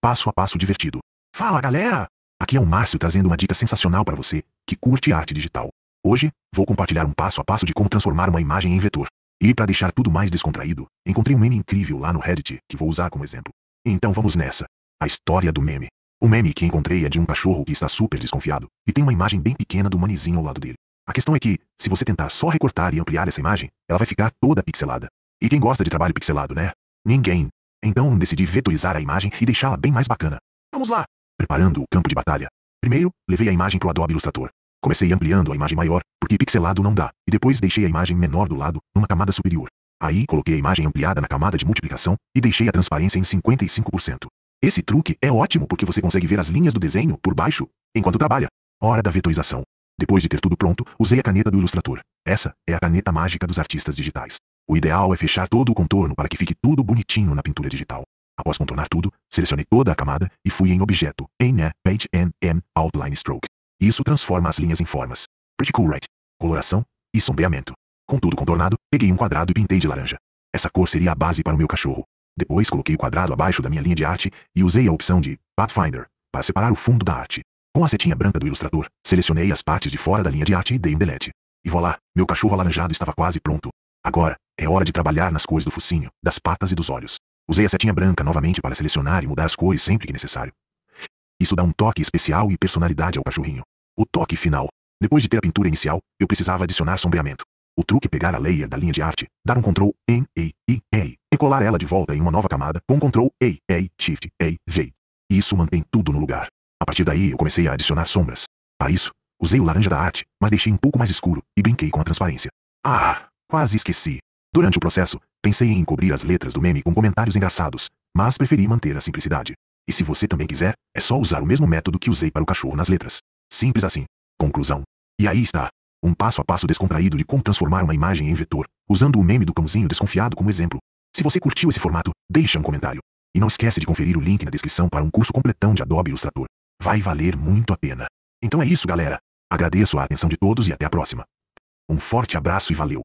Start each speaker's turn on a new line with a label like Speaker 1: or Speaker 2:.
Speaker 1: passo a passo divertido. Fala galera! Aqui é o Márcio trazendo uma dica sensacional para você, que curte arte digital. Hoje, vou compartilhar um passo a passo de como transformar uma imagem em vetor. E para deixar tudo mais descontraído, encontrei um meme incrível lá no Reddit, que vou usar como exemplo. Então vamos nessa. A história do meme. O meme que encontrei é de um cachorro que está super desconfiado, e tem uma imagem bem pequena do manezinho ao lado dele. A questão é que, se você tentar só recortar e ampliar essa imagem, ela vai ficar toda pixelada. E quem gosta de trabalho pixelado, né? Ninguém. Então decidi vetorizar a imagem e deixá-la bem mais bacana. Vamos lá! Preparando o campo de batalha. Primeiro, levei a imagem para o Adobe Illustrator. Comecei ampliando a imagem maior, porque pixelado não dá, e depois deixei a imagem menor do lado, numa camada superior. Aí coloquei a imagem ampliada na camada de multiplicação e deixei a transparência em 55%. Esse truque é ótimo porque você consegue ver as linhas do desenho por baixo enquanto trabalha. Hora da vetorização. Depois de ter tudo pronto, usei a caneta do Illustrator. Essa é a caneta mágica dos artistas digitais. O ideal é fechar todo o contorno para que fique tudo bonitinho na pintura digital. Após contornar tudo, selecionei toda a camada e fui em Objeto, em né, Page and M Outline Stroke. Isso transforma as linhas em formas. Pretty cool, right? Coloração e sombreamento. Com tudo contornado, peguei um quadrado e pintei de laranja. Essa cor seria a base para o meu cachorro. Depois coloquei o quadrado abaixo da minha linha de arte e usei a opção de Pathfinder para separar o fundo da arte. Com a setinha branca do ilustrador, selecionei as partes de fora da linha de arte e dei um delete. E voilá, meu cachorro alaranjado estava quase pronto. Agora, é hora de trabalhar nas cores do focinho, das patas e dos olhos. Usei a setinha branca novamente para selecionar e mudar as cores sempre que necessário. Isso dá um toque especial e personalidade ao cachorrinho. O toque final. Depois de ter a pintura inicial, eu precisava adicionar sombreamento. O truque é pegar a layer da linha de arte, dar um Ctrl N, E, I, E, e colar ela de volta em uma nova camada com Ctrl E, E, Shift, E, V. Isso mantém tudo no lugar. A partir daí eu comecei a adicionar sombras. Para isso, usei o laranja da arte, mas deixei um pouco mais escuro e brinquei com a transparência. Ah! Quase esqueci. Durante o processo, pensei em encobrir as letras do meme com comentários engraçados, mas preferi manter a simplicidade. E se você também quiser, é só usar o mesmo método que usei para o cachorro nas letras. Simples assim. Conclusão. E aí está. Um passo a passo descontraído de como transformar uma imagem em vetor, usando o meme do cãozinho desconfiado como exemplo. Se você curtiu esse formato, deixa um comentário. E não esquece de conferir o link na descrição para um curso completão de Adobe Illustrator. Vai valer muito a pena. Então é isso, galera. Agradeço a atenção de todos e até a próxima. Um forte abraço e valeu!